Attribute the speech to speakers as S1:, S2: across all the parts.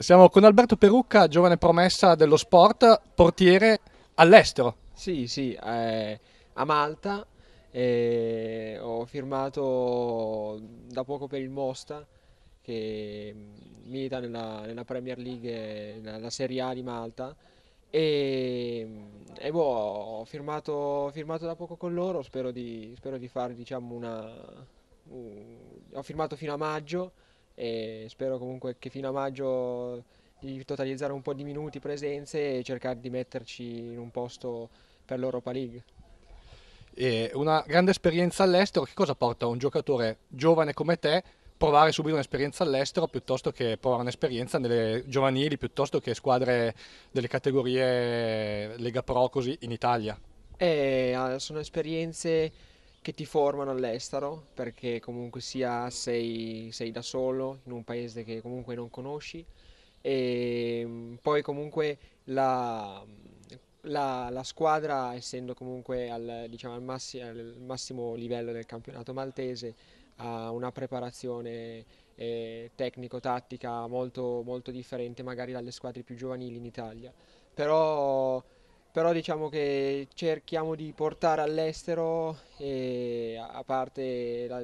S1: Siamo con Alberto Perucca, giovane promessa dello sport, portiere
S2: all'estero. Sì, sì, eh, a Malta. Eh, ho firmato da poco per il Mosta che milita nella, nella Premier League, nella Serie A di Malta e, e boh, ho firmato, firmato, da poco con loro, spero di, spero di fare diciamo una... Uh, ho firmato fino a maggio e spero comunque che fino a maggio di totalizzare un po' di minuti presenze e cercare di metterci in un posto per l'Europa League.
S1: E una grande esperienza all'estero, che cosa porta un giocatore giovane come te provare subito un'esperienza all'estero piuttosto che provare un'esperienza nelle giovanili, piuttosto che squadre delle categorie Lega Pro così in Italia?
S2: Eh, ah, sono esperienze che ti formano all'estero, perché comunque sia sei, sei da solo in un paese che comunque non conosci e ehm, poi comunque la, la, la squadra essendo comunque al, diciamo, al, massi, al, massimo livello del campionato maltese ha una preparazione eh, tecnico-tattica molto, molto differente magari dalle squadre più giovanili in Italia però però diciamo che cerchiamo di portare all'estero a parte la,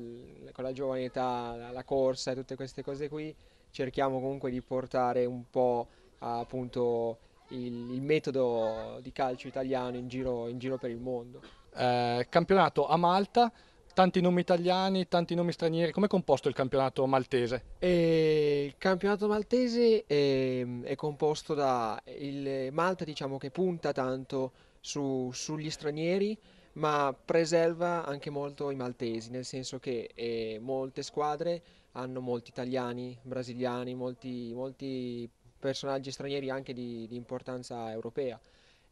S2: con la giovane età la, la, corsa e tutte queste cose qui cerchiamo comunque di portare un po' appunto il, il metodo di calcio italiano in giro, in giro per il mondo eh, campionato a
S1: Malta tanti nomi italiani, tanti nomi stranieri, come è composto il campionato maltese?
S2: E il campionato maltese è, ehm, è composto da il Malta diciamo che punta tanto su, sugli stranieri ma preserva anche molto i maltesi, nel senso che eh, molte squadre hanno molti italiani, brasiliani, molti, molti personaggi stranieri anche di, di importanza europea.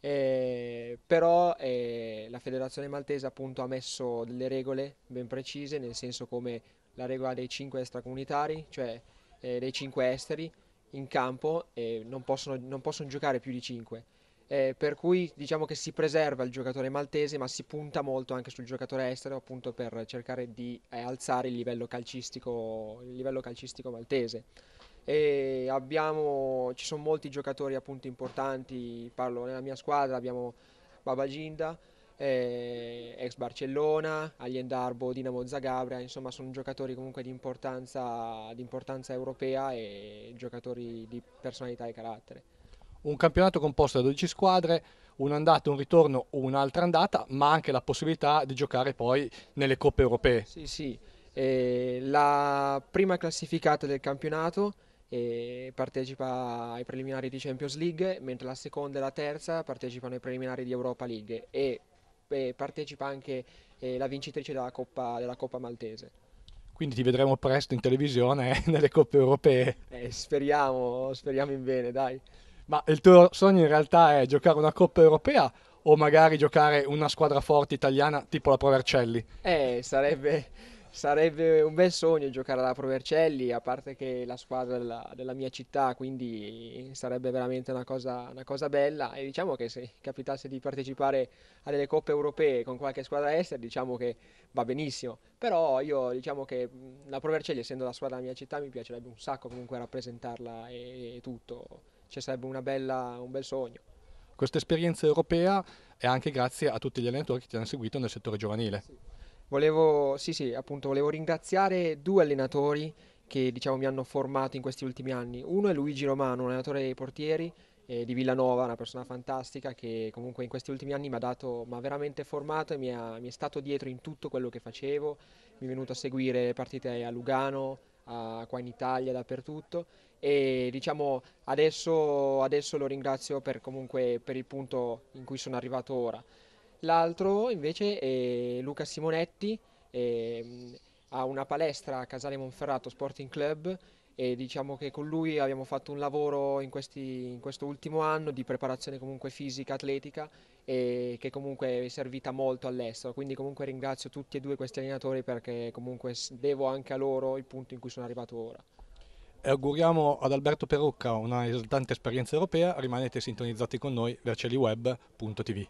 S2: Eh, però eh, la federazione maltese appunto ha messo delle regole ben precise, nel senso come la regola dei 5 extracomunitari, cioè eh, dei 5 esteri in campo e non possono, non possono giocare più di 5. Eh, per cui diciamo che si preserva il giocatore maltese ma si punta molto anche sul giocatore estero appunto per cercare di eh, alzare il livello calcistico, il livello calcistico maltese e abbiamo, ci sono molti giocatori appunto importanti, parlo nella mia squadra, abbiamo Babaginda, eh, ex Barcellona, Allendarbo, Dinamo Zagabria, insomma sono giocatori comunque di importanza, di importanza europea e giocatori di personalità e carattere.
S1: Un campionato composto da 12 squadre, un'andata, un ritorno, un'altra andata, ma anche la possibilità di giocare poi nelle coppe europee. Sì,
S2: sì, eh, la prima classificata del campionato e partecipa ai preliminari di Champions League, mentre la seconda e la terza partecipano ai preliminari di Europa League e, e partecipa anche eh, la vincitrice della Coppa, della Coppa Maltese
S1: quindi ti vedremo presto in televisione eh, nelle coppe europee.
S2: Eh, speriamo, speriamo in bene, dai.
S1: Ma il tuo sogno in realtà è giocare una coppa europea o magari giocare una squadra forte italiana tipo la Provercelli?
S2: Eh, sarebbe, Sarebbe un bel sogno giocare alla Provercelli, a parte che la squadra della, della mia città, quindi sarebbe veramente una cosa, una cosa, bella. E diciamo che se capitasse di partecipare a delle coppe europee con qualche squadra estera, diciamo che va benissimo. Però io diciamo che la Provercelli, essendo la squadra della mia città, mi piacerebbe un sacco comunque rappresentarla e, e tutto. Ci cioè, sarebbe bella, un bel sogno.
S1: Questa esperienza europea è anche grazie a tutti gli allenatori che ti hanno seguito nel settore giovanile.
S2: Sì. Volevo, sì, sì, appunto, volevo ringraziare due allenatori che diciamo, mi hanno formato in questi ultimi anni. Uno è Luigi Romano, un allenatore dei portieri eh, di Villanova, una persona fantastica che comunque in questi ultimi anni mi ha dato, mi ha veramente formato e mi, ha, mi, è stato dietro in tutto quello che facevo. Mi è venuto a seguire partite a Lugano, a, qua in Italia, dappertutto. E diciamo adesso, adesso lo ringrazio per, comunque, per il punto in cui sono arrivato ora. L'altro invece è Luca Simonetti, eh, ha una palestra a Casale Monferrato Sporting Club e diciamo che con lui abbiamo fatto un lavoro in, questi, in questo ultimo anno di preparazione comunque fisica, atletica e che comunque è servita molto all'estero, quindi comunque ringrazio tutti e due questi allenatori perché comunque devo anche a loro il punto in cui sono arrivato ora.
S1: E auguriamo ad Alberto Perucca una esaltante esperienza europea, rimanete sintonizzati con noi, verceliweb.tv.